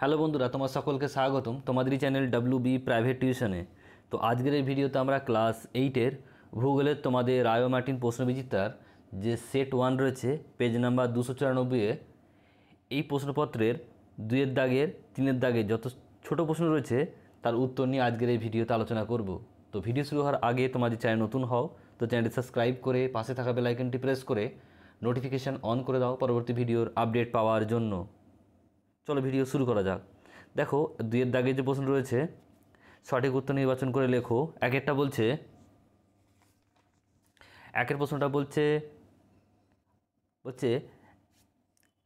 Hello বন্ধুরা তোমার সকলকে স্বাগতম তোমাদেরই চ্যানেল ডাব্লু বি প্রাইভেট টিউশনে তো আজকের এই ভিডিওতে আমরা ক্লাস এইটের ভূগোলের তোমাদের রায় মার্টিন প্রশ্নবিজিতার যে সেট ওয়ান রয়েছে পেজ নাম্বার দুশো চুরানব্বইয়ে এই প্রশ্নপত্রের দুয়ের দাগের তিনের দাগের যত ছোট প্রশ্ন রয়েছে তার উত্তর নিয়ে আজকের এই ভিডিওতে আলোচনা করব তো ভিডিও শুরু হওয়ার আগে তোমাদের চ্যানেল নতুন হও তো চ্যানেলটি সাবস্ক্রাইব করে পাশে থাকা বেলাইকনটি প্রেস করে নোটিফিকেশান অন করে দাও পরবর্তী ভিডিওর আপডেট পাওয়ার জন্য চলো ভিডিও শুরু করা যাক দেখো দুইয়ের দাগে যে প্রশ্ন রয়েছে সঠিক উত্তর নির্বাচন করে লেখো এক একটা বলছে একের প্রশ্নটা বলছে বলছে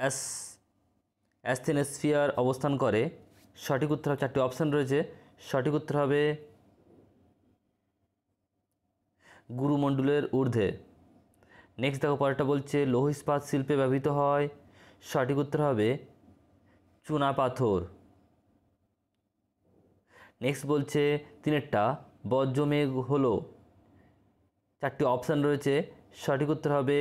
অ্যাস অ্যাস্থেনেসফিয়ার অবস্থান করে সঠিক উত্তর চারটি অপশান রয়েছে সঠিক উত্তর হবে গুরুমণ্ডলের ঊর্ধ্বে নেক্সট দেখো পরেরটা বলছে লৌহ ইস্পাত শিল্পে ব্যবহৃত হয় সঠিক উত্তর হবে চুনা পাথর নেক্সট বলছে তিনেরটা বজ্রমেঘ হলো চারটি অপশান রয়েছে সঠিক উত্তর হবে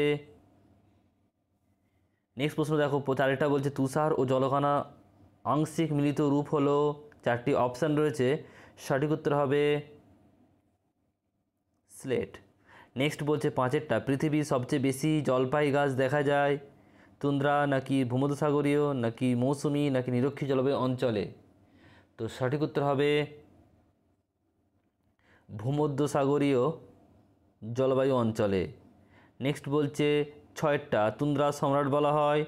নেক্সট প্রশ্ন দেখো চারেরটা বলছে তুষার ও জলকণা আংশিক মিলিত রূপ হলো চারটি অপশান রয়েছে সঠিক উত্তর হবে স্লেট নেক্সট বলছে পাঁচেরটা পৃথিবীর সবচেয়ে বেশি জলপাই গাছ দেখা যায় তুন্দ্রা নাকি ভূমধ্যসাগরীয় নাকি মৌসুমি নাকি নিরক্ষী জলবায়ু অঞ্চলে তো সঠিক উত্তর হবে ভূমধ্যসাগরীয় জলবায়ু অঞ্চলে নেক্সট বলছে ছয়টা তুন্দ্রা সম্রাট বলা হয়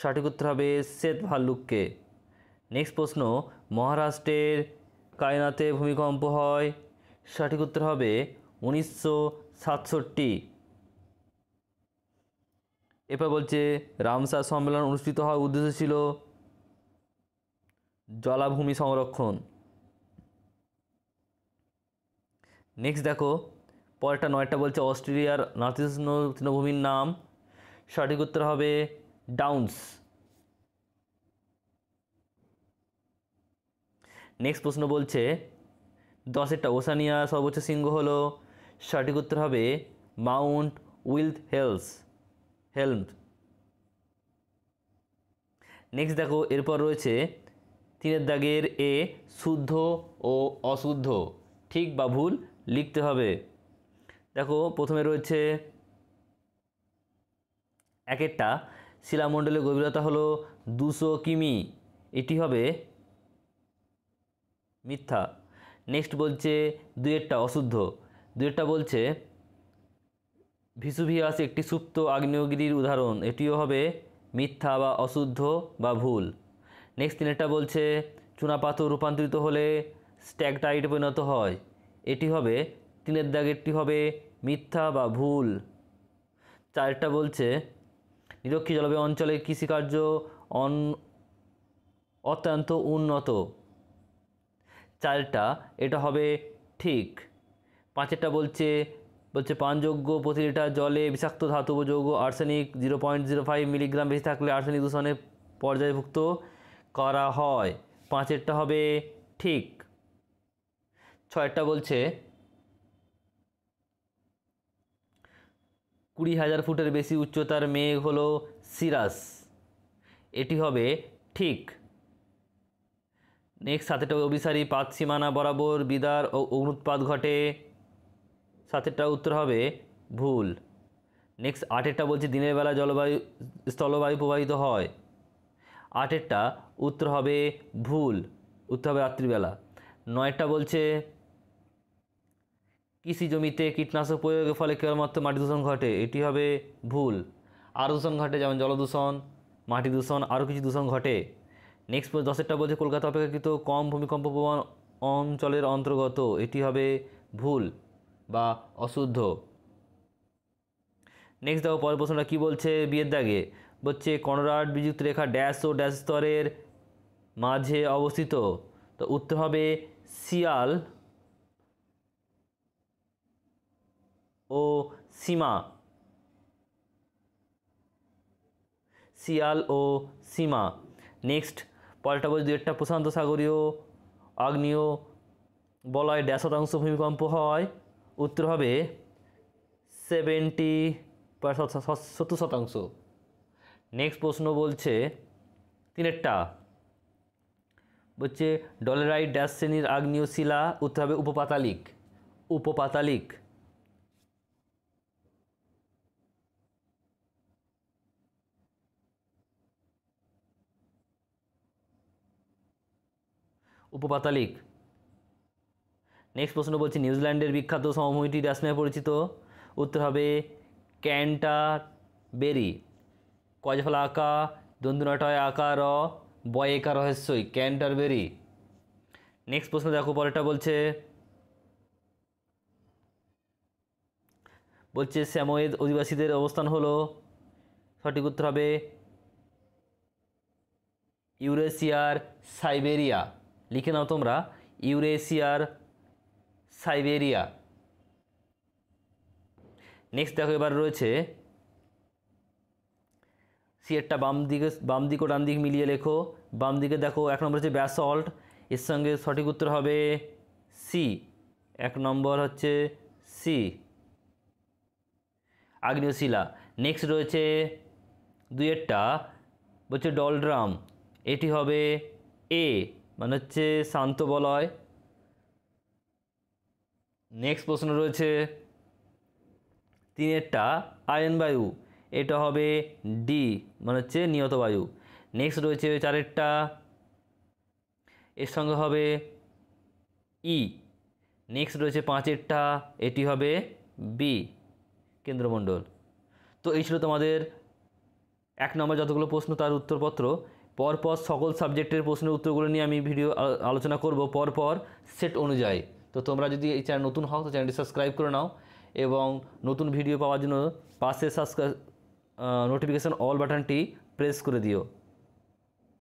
সঠিক উত্তর হবে শ্বেত ভাল্লুককে নেক্সট প্রশ্ন মহারাষ্ট্রের কায়নাতে ভূমিকম্প হয় সঠিক উত্তর হবে উনিশশো সাতষট্টি এরপর বলছে রামসার সম্মেলন অনুষ্ঠিত হওয়ার উদ্দেশ্য ছিল জলাভূমি সংরক্ষণ নেক্সট দেখো পরেরটা নয়টা বলছে অস্ট্রেলিয়ার নর্থ তৃণভূমির নাম সঠিক উত্তর হবে ডাউন্স নেক্সট প্রশ্ন বলছে দশেরটা ওসানিয়া সর্বোচ্চ সিংহ হল সঠিক উত্তর হবে মাউন্ট উইল্থ হেলস হেলমড নেক্সট দেখো এরপর রয়েছে তিনের দাগের এ শুদ্ধ ও অশুদ্ধ ঠিক বা ভুল লিখতে হবে দেখো প্রথমে রয়েছে এক একটা শিলামণ্ডলের গভীরতা হলো দুশো কিমি এটি হবে মিথ্যা নেক্সট বলছে দুয়েরটা অশুদ্ধ দুয়েরটা বলছে ভিসুভিয়াস একটি সুপ্ত আগ্নেয়গিরির উদাহরণ এটিও হবে মিথ্যা বা অশুদ্ধ বা ভুল নেক্সট দিনেরটা বলছে চুনাপাথর রূপান্তরিত হলে স্ট্যাগটাইট পরিণত হয় এটি হবে তিনের দাগেরটি হবে মিথ্যা বা ভুল চারটা বলছে নিরক্ষী জলবায়ু অঞ্চলের কৃষিকার্য অন অত্যন্ত উন্নত চারটা এটা হবে ঠিক পাঁচেরটা বলছে বলছে পানযোগ্য প্রতি লিটার জলে বিষাক্ত ধাতব যৌগ arsenic zero point zero five milligram বেশি থাকলে আর্সেনিক দূষণে পর্যায়ভুক্ত করা হয় পাঁচেরটা হবে ঠিক ছয়েরটা বলছে কুড়ি হাজার ফুটের বেশি উচ্চতার মেঘ হলো সিরাস এটি হবে ঠিক নেক্সট সাথে অভিসারী পাত সীমানা বরাবর বিদার ও অগ্নুৎপাত ঘটে সাতেরটা উত্তর হবে ভুল নেক্সট আটেরটা বলছে দিনের বেলা জলবায়ু স্থলবায়ু প্রবাহিত হয় আটেরটা উত্তর হবে ভুল উত্তর হবে রাত্রিবেলা নয়টা বলছে কৃষি জমিতে কীটনাশক প্রয়োগের ফলে কেবলমাত্র মাটি দূষণ ঘটে এটি হবে ভুল আর দূষণ ঘটে যেমন জলদূষণ মাটি দূষণ আরও কিছু দূষণ ঘটে নেক্সট দশেরটা বলছে কলকাতা অপেক্ষাকৃত কম ভূমিকম্প প্রবণ অঞ্চলের অন্তর্গত এটি হবে ভুল বা অশুদ্ধ নেক্সট দেখো পরের প্রশ্নটা কী বলছে বিয়ের দাগে বলছে কনরাড বিযুক্ত রেখা ড্যাশ ও ড্যাশ স্তরের মাঝে অবস্থিত তো উত্তর হবে শিয়াল ও সীমা শিয়াল ও সীমা নেক্সট পল্টা বলছে দু একটা প্রশান্ত সাগরীয় আগ্নেয় বলয় ড্যাশ শতাংশ ভূমিকম্প হয় উত্তর হবে সেভেন্টি সত্তর শতাংশ নেক্সট প্রশ্ন বলছে তিনেরটা বলছে ডলেরাইট ড্যাশ শ্রেণীর আগ্নেয় শিলা উত্তর হবে উপপাতালিক উপপাতালিক উপপাতালিক নেক্সট প্রশ্ন বলছি নিউজিল্যান্ডের বিখ্যাত সমভূমিটি ড্যাস নামে পরিচিত উত্তর হবে ক্যান্টা বেরি কজফলা আঁকা দন্দুনাটয় আঁকা র বয়েকা রহস্যই ক্যান্টারবেরি নেক্সট প্রশ্ন দেখো পরেরটা বলছে বলছে শ্যাময়েদ অধিবাসীদের অবস্থান হলো সঠিক উত্তর হবে ইউরেশিয়ার সাইবেরিয়া লিখে নাও তোমরা ইউরেশিয়ার সাইবেরিয়া নেক্সট দেখো এবার রয়েছে সিয়েরটা বাম দিকে বাম দিক ও ডান দিক মিলিয়ে লেখো বাম দিকে দেখো এক নম্বর হচ্ছে ব্যাসল্ট এর সঙ্গে সঠিক উত্তর হবে সি এক নম্বর হচ্ছে সি আগ্নেয় শিলা নেক্সট রয়েছে দুয়েরটা বলছে ডলড্রাম এটি হবে এ মানে হচ্ছে শান্ত বলয় নেক্সট প্রশ্ন রয়েছে তিনেরটা আয়ন বায়ু এটা হবে ডি মানে হচ্ছে নিয়ত বায়ু নেক্সট রয়েছে চারেরটা এর সঙ্গে হবে ই e। নেক্সট রয়েছে পাঁচেরটা এটি হবে বি কেন্দ্রমণ্ডল তো এই ছিল তোমাদের এক নম্বর যতগুলো প্রশ্ন তার উত্তরপত্র পরপর সকল সাবজেক্টের প্রশ্নের উত্তরগুলো নিয়ে আমি ভিডিও আলোচনা করব পরপর সেট অনুযায়ী তো তোমরা যদি এই চ্যানেল নতুন হও তো চ্যানেলটি সাবস্ক্রাইব করে নাও এবং নতুন ভিডিও পাওয়ার জন্য পাশে সাবস্ক্রাইব নোটিফিকেশান অল বাটনটি প্রেস করে দিও